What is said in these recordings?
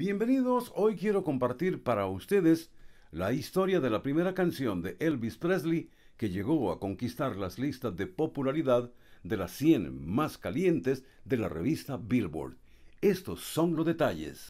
Bienvenidos, hoy quiero compartir para ustedes la historia de la primera canción de Elvis Presley que llegó a conquistar las listas de popularidad de las 100 más calientes de la revista Billboard. Estos son los detalles.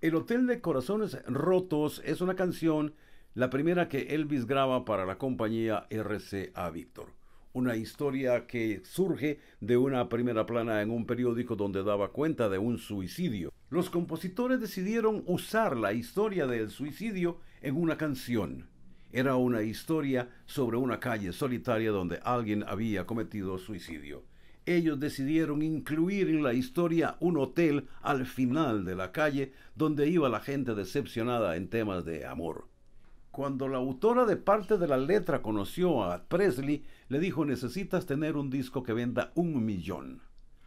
El Hotel de Corazones Rotos es una canción la primera que Elvis graba para la compañía RCA Victor. Una historia que surge de una primera plana en un periódico donde daba cuenta de un suicidio. Los compositores decidieron usar la historia del suicidio en una canción. Era una historia sobre una calle solitaria donde alguien había cometido suicidio ellos decidieron incluir en la historia un hotel al final de la calle donde iba la gente decepcionada en temas de amor. Cuando la autora de parte de la letra conoció a Presley, le dijo, necesitas tener un disco que venda un millón.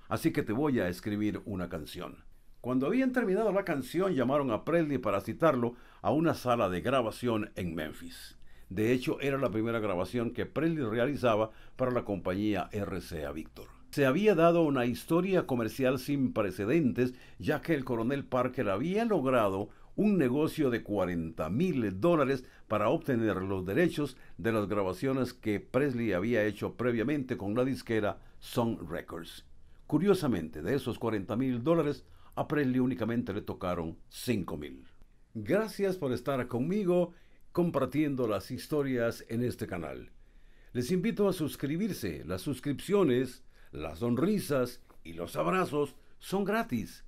Así que te voy a escribir una canción. Cuando habían terminado la canción, llamaron a Presley para citarlo a una sala de grabación en Memphis. De hecho, era la primera grabación que Presley realizaba para la compañía RCA Victor. Se había dado una historia comercial sin precedentes, ya que el coronel Parker había logrado un negocio de 40 mil dólares para obtener los derechos de las grabaciones que Presley había hecho previamente con la disquera Song Records. Curiosamente, de esos 40 mil dólares, a Presley únicamente le tocaron 5 mil. Gracias por estar conmigo compartiendo las historias en este canal. Les invito a suscribirse. Las suscripciones, las sonrisas y los abrazos son gratis.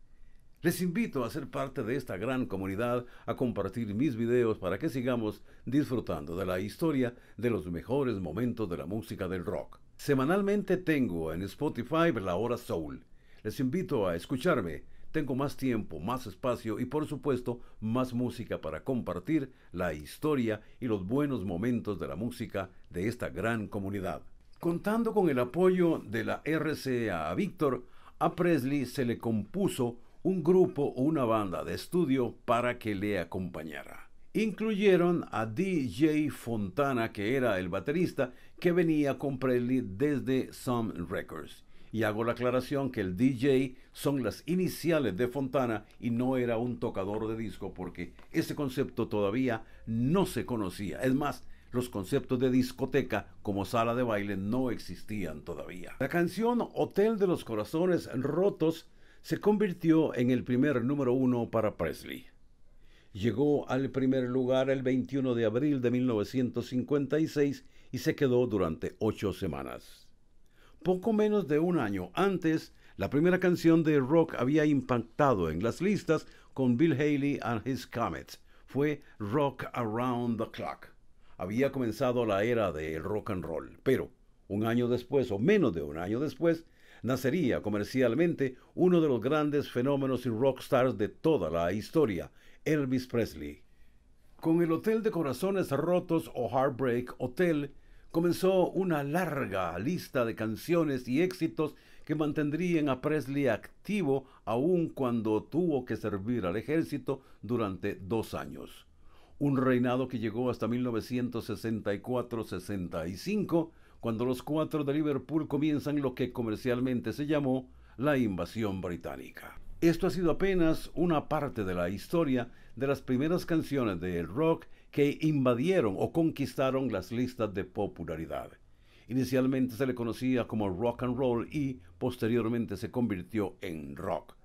Les invito a ser parte de esta gran comunidad, a compartir mis videos para que sigamos disfrutando de la historia de los mejores momentos de la música del rock. Semanalmente tengo en Spotify La Hora Soul. Les invito a escucharme. Tengo más tiempo, más espacio y por supuesto más música para compartir la historia y los buenos momentos de la música de esta gran comunidad. Contando con el apoyo de la RCA a Víctor, a Presley se le compuso un grupo o una banda de estudio para que le acompañara. Incluyeron a DJ Fontana, que era el baterista, que venía con Presley desde Some Records. Y hago la aclaración que el DJ son las iniciales de Fontana y no era un tocador de disco porque ese concepto todavía no se conocía. Es más, los conceptos de discoteca como sala de baile no existían todavía. La canción Hotel de los Corazones Rotos se convirtió en el primer número uno para Presley. Llegó al primer lugar el 21 de abril de 1956 y se quedó durante ocho semanas. Poco menos de un año antes, la primera canción de rock había impactado en las listas con Bill Haley and His Comets. Fue Rock Around the Clock. Había comenzado la era del rock and roll, pero un año después, o menos de un año después, nacería comercialmente uno de los grandes fenómenos y rockstars de toda la historia, Elvis Presley. Con el Hotel de Corazones Rotos o Heartbreak Hotel, comenzó una larga lista de canciones y éxitos que mantendrían a Presley activo aun cuando tuvo que servir al ejército durante dos años. Un reinado que llegó hasta 1964-65 cuando los cuatro de Liverpool comienzan lo que comercialmente se llamó la invasión británica. Esto ha sido apenas una parte de la historia de las primeras canciones de rock que invadieron o conquistaron las listas de popularidad. Inicialmente se le conocía como rock and roll y posteriormente se convirtió en rock.